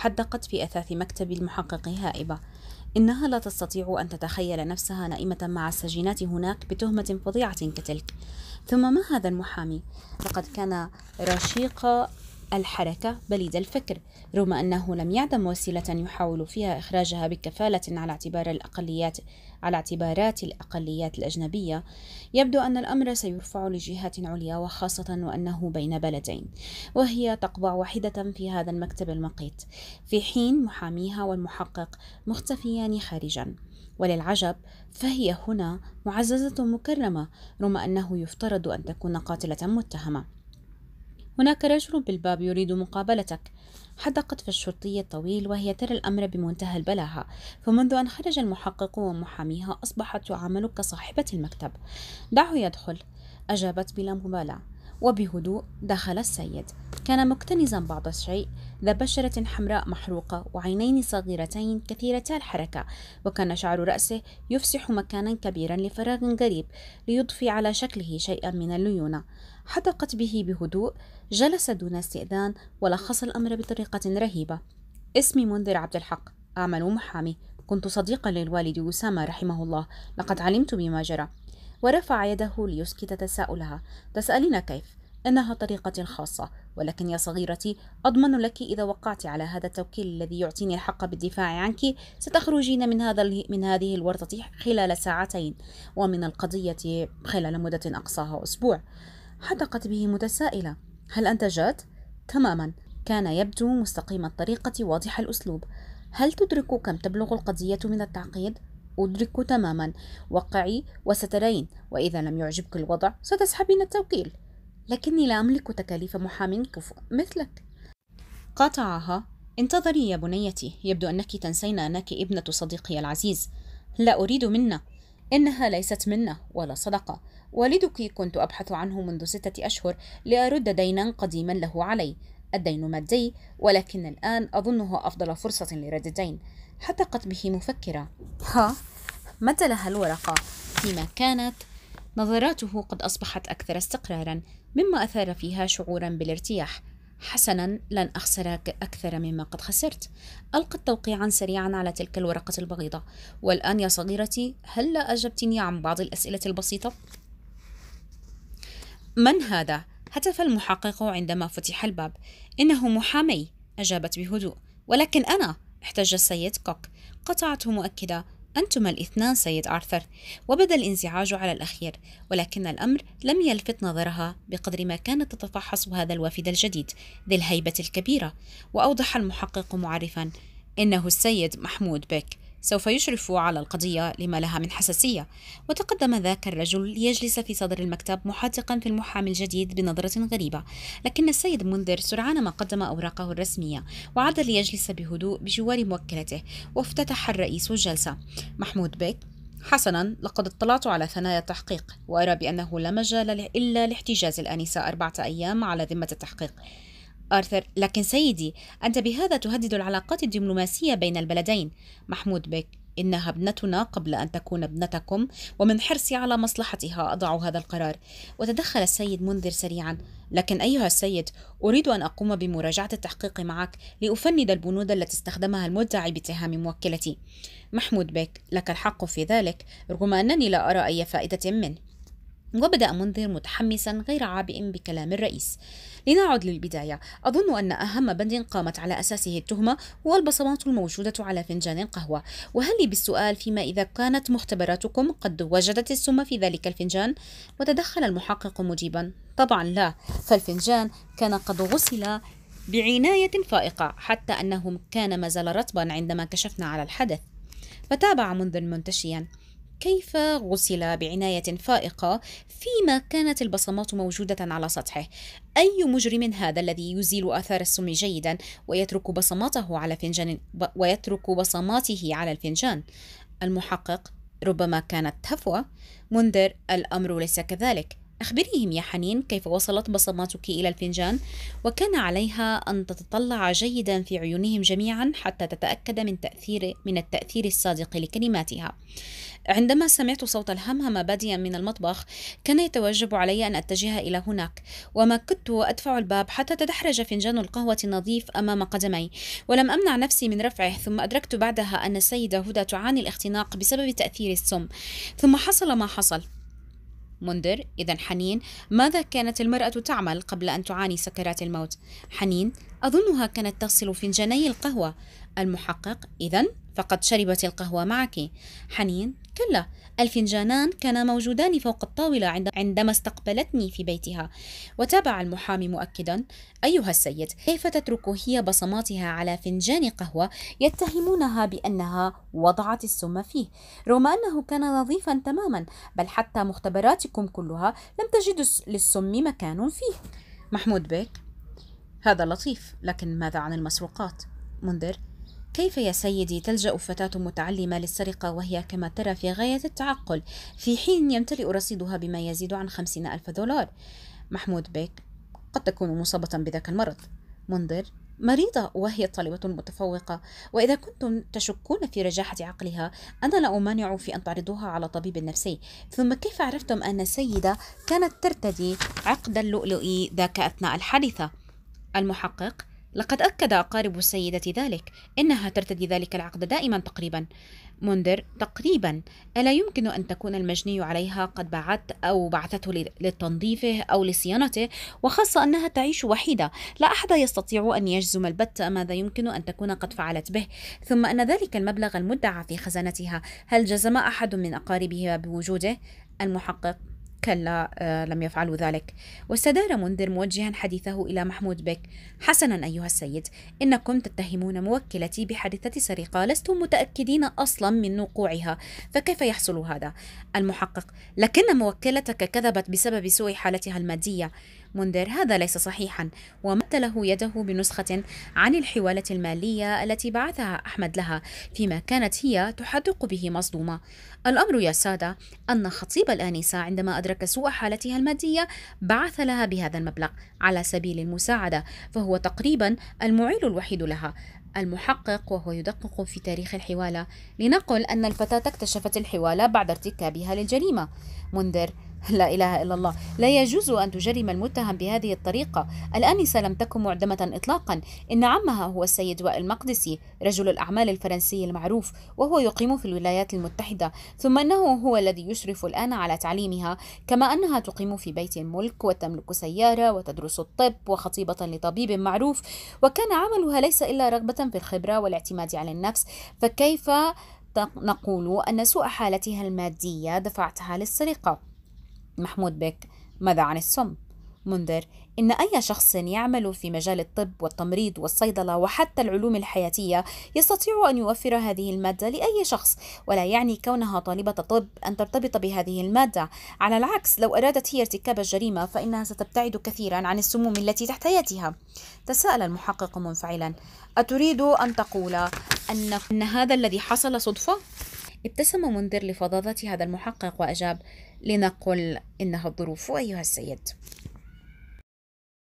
حدقت في أثاث مكتب المحقق هائبة إنها لا تستطيع أن تتخيل نفسها نائمة مع السجينات هناك بتهمة فظيعة كتلك ثم ما هذا المحامي؟ لقد كان رشيق الحركة بليد الفكر رغم أنه لم يعدم وسيلة يحاول فيها إخراجها بكفالة على اعتبار الأقليات على اعتبارات الأقليات الأجنبية يبدو أن الأمر سيرفع لجهات عليا وخاصة وأنه بين بلدين وهي تقبع واحدة في هذا المكتب المقيت في حين محاميها والمحقق مختفيان خارجا وللعجب فهي هنا معززة مكرمة رغم أنه يفترض أن تكون قاتلة متهمة هناك رجل بالباب يريد مقابلتك حدقت في الشرطية الطويل وهي ترى الأمر بمنتهى البلاهة فمنذ أن خرج المحقق ومحاميها أصبحت تعامل كصاحبة المكتب دعه يدخل أجابت بلا مبالاة وبهدوء دخل السيد كان مكتنزا بعض الشيء ذا بشرة حمراء محروقة وعينين صغيرتين كثيرتا الحركة وكان شعر رأسه يفسح مكانا كبيرا لفراغ قريب ليضفي على شكله شيئا من الليونة حدقت به بهدوء جلس دون استئذان ولخص الأمر بطريقة رهيبة اسمي منذر عبد الحق أعمل محامي كنت صديقا للوالد أسامة رحمه الله لقد علمت بما جرى ورفع يده ليسكت تساؤلها تسألين كيف إنها طريقتي الخاصة ولكن يا صغيرتي أضمن لك إذا وقعت على هذا التوكيل الذي يعطيني الحق بالدفاع عنك ستخرجين من هذا من هذه الورطة خلال ساعتين ومن القضية خلال مدة أقصاها أسبوع حدقت به متسائلة هل أنتجت؟ تماما كان يبدو مستقيم الطريقة واضح الأسلوب هل تدرك كم تبلغ القضية من التعقيد؟ أدرك تماما وقعي وسترين وإذا لم يعجبك الوضع ستسحبين التوكيل لكني لا أملك تكاليف محام كفؤ مثلك قاطعها انتظري يا بنيتي يبدو أنك تنسين أنك ابنة صديقي العزيز لا أريد منا إنها ليست منة ولا صدقة والدك كنت أبحث عنه منذ ستة أشهر لأرد دينا قديما له علي الدين مادي ولكن الآن أظنه أفضل فرصة لرد الدين حدقت به مفكرة ها متى لها الورقة فيما كانت نظراته قد أصبحت أكثر استقرارا مما أثار فيها شعورا بالارتياح حسنا لن أخسرك أكثر مما قد خسرت ألقت توقيعا سريعا على تلك الورقة البغيضة والآن يا صغيرتي هل لا أجبتني عن بعض الأسئلة البسيطة؟ من هذا؟ هتف المحقق عندما فتح الباب إنه محامي أجابت بهدوء ولكن أنا احتج السيد كوك قطعته مؤكدة أنتما الاثنان سيد آرثر وبدا الانزعاج على الأخير ولكن الأمر لم يلفت نظرها بقدر ما كانت تتفحص هذا الوافد الجديد ذي الهيبة الكبيرة وأوضح المحقق معرفا إنه السيد محمود بك سوف يشرف على القضية لما لها من حساسية وتقدم ذاك الرجل ليجلس في صدر المكتب محدقا في المحامي الجديد بنظرة غريبة لكن السيد منذر سرعان ما قدم أوراقه الرسمية وعاد ليجلس بهدوء بجوار موكلته وافتتح الرئيس الجلسة محمود بيك حسنا لقد اطلعت على ثنايا التحقيق وأرى بأنه لا مجال إلا لاحتجاز الآنسة أربعة أيام على ذمة التحقيق آرثر لكن سيدي أنت بهذا تهدد العلاقات الدبلوماسية بين البلدين محمود بك إنها ابنتنا قبل أن تكون ابنتكم ومن حرصي على مصلحتها أضع هذا القرار وتدخل السيد منذر سريعا لكن أيها السيد أريد أن أقوم بمراجعة التحقيق معك لأفند البنود التي استخدمها المدعي باتهام موكلتي محمود بك لك الحق في ذلك رغم أنني لا أرى أي فائدة منه وبدأ منذر متحمسا غير عابئ بكلام الرئيس لنعد للبداية أظن أن أهم بند قامت على أساسه التهمة هو البصمات الموجودة على فنجان القهوة وهل لي بالسؤال فيما إذا كانت مختبراتكم قد وجدت السم في ذلك الفنجان وتدخل المحقق مجيبا طبعا لا فالفنجان كان قد غسل بعناية فائقة حتى أنه كان ما زال رطبا عندما كشفنا على الحدث فتابع منذر منتشيا كيف غسل بعناية فائقة فيما كانت البصمات موجودة على سطحه أي مجرم هذا الذي يزيل آثار السم جيدا ويترك بصماته على فنجان ويترك بصماته على الفنجان المحقق ربما كانت هفوة منذر الأمر ليس كذلك أخبريهم يا حنين كيف وصلت بصماتك إلى الفنجان وكان عليها أن تتطلع جيدا في عيونهم جميعا حتى تتأكد من تأثير من التأثير الصادق لكلماتها عندما سمعت صوت الهمهمة باديا من المطبخ كان يتوجب علي أن أتجه إلى هناك وما كنت أدفع الباب حتى تدحرج فنجان القهوة النظيف أمام قدمي ولم أمنع نفسي من رفعه ثم أدركت بعدها أن السيدة هدى تعاني الاختناق بسبب تأثير السم ثم حصل ما حصل منذر إذا حنين ماذا كانت المرأة تعمل قبل أن تعاني سكرات الموت حنين أظنها كانت تغسل فنجاني القهوة المحقق إذا فقد شربت القهوة معك حنين كلا الفنجانان كانا موجودان فوق الطاولة عندما استقبلتني في بيتها وتابع المحامي مؤكدا أيها السيد كيف تترك هي بصماتها على فنجان قهوة يتهمونها بأنها وضعت السم فيه رغم أنه كان نظيفا تماما بل حتى مختبراتكم كلها لم تجد للسم مكان فيه محمود بيك هذا لطيف لكن ماذا عن المسروقات منذر كيف يا سيدي تلجأ فتاة متعلمة للسرقة وهي كما ترى في غاية التعقل في حين يمتلئ رصيدها بما يزيد عن خمسين ألف دولار محمود بيك قد تكون مصابة بذاك المرض منذر مريضة وهي طالبة متفوقة وإذا كنتم تشكون في رجاحة عقلها أنا لا أمانع في أن تعرضوها على طبيب نفسي ثم كيف عرفتم أن السيدة كانت ترتدي عقد اللؤلؤ ذاك أثناء الحادثة المحقق لقد أكد أقارب السيدة ذلك إنها ترتدي ذلك العقد دائما تقريبا منذر تقريبا ألا يمكن أن تكون المجني عليها قد بعت أو بعثته لتنظيفه أو لصيانته وخاصة أنها تعيش وحيدة لا أحد يستطيع أن يجزم البتة ماذا يمكن أن تكون قد فعلت به ثم أن ذلك المبلغ المدعى في خزانتها هل جزم أحد من أقاربها بوجوده؟ المحقق كلا آه، لم يفعلوا ذلك واستدار منذر موجها حديثه إلى محمود بك حسنا أيها السيد إنكم تتهمون موكلتي بحادثة سرقة لستم متأكدين أصلا من وقوعها فكيف يحصل هذا؟ المحقق لكن موكلتك كذبت بسبب سوء حالتها المادية منذر هذا ليس صحيحا ومت له يده بنسخة عن الحوالة المالية التي بعثها أحمد لها فيما كانت هي تحدق به مصدومة الأمر يا سادة أن خطيب الآنسة عندما أدرك أدرك سوء حالتها المادية بعث لها بهذا المبلغ على سبيل المساعدة فهو تقريبا المعيل الوحيد لها المحقق وهو يدقق في تاريخ الحوالة لنقل أن الفتاة اكتشفت الحوالة بعد ارتكابها للجريمة منذر لا إله إلا الله لا يجوز أن تجرم المتهم بهذه الطريقة الآنسة لم تكن معدمة إطلاقا إن عمها هو السيد وائل المقدسي رجل الأعمال الفرنسي المعروف وهو يقيم في الولايات المتحدة ثم أنه هو الذي يشرف الآن على تعليمها كما أنها تقيم في بيت الملك وتملك سيارة وتدرس الطب وخطيبة لطبيب معروف وكان عملها ليس إلا رغبة في الخبرة والاعتماد على النفس فكيف نقول أن سوء حالتها المادية دفعتها للسرقة محمود بك ماذا عن السم؟ منذر إن أي شخص يعمل في مجال الطب والتمريض والصيدلة وحتى العلوم الحياتية يستطيع أن يوفر هذه المادة لأي شخص ولا يعني كونها طالبة طب أن ترتبط بهذه المادة على العكس لو أرادت هي ارتكاب الجريمة فإنها ستبتعد كثيرا عن السموم التي تحت يدها تساءل المحقق منفعلا أتريد أن تقول أن, أن هذا الذي حصل صدفة؟ ابتسم منذر لفظاظة هذا المحقق وأجاب لنقل إنها الظروف أيها السيد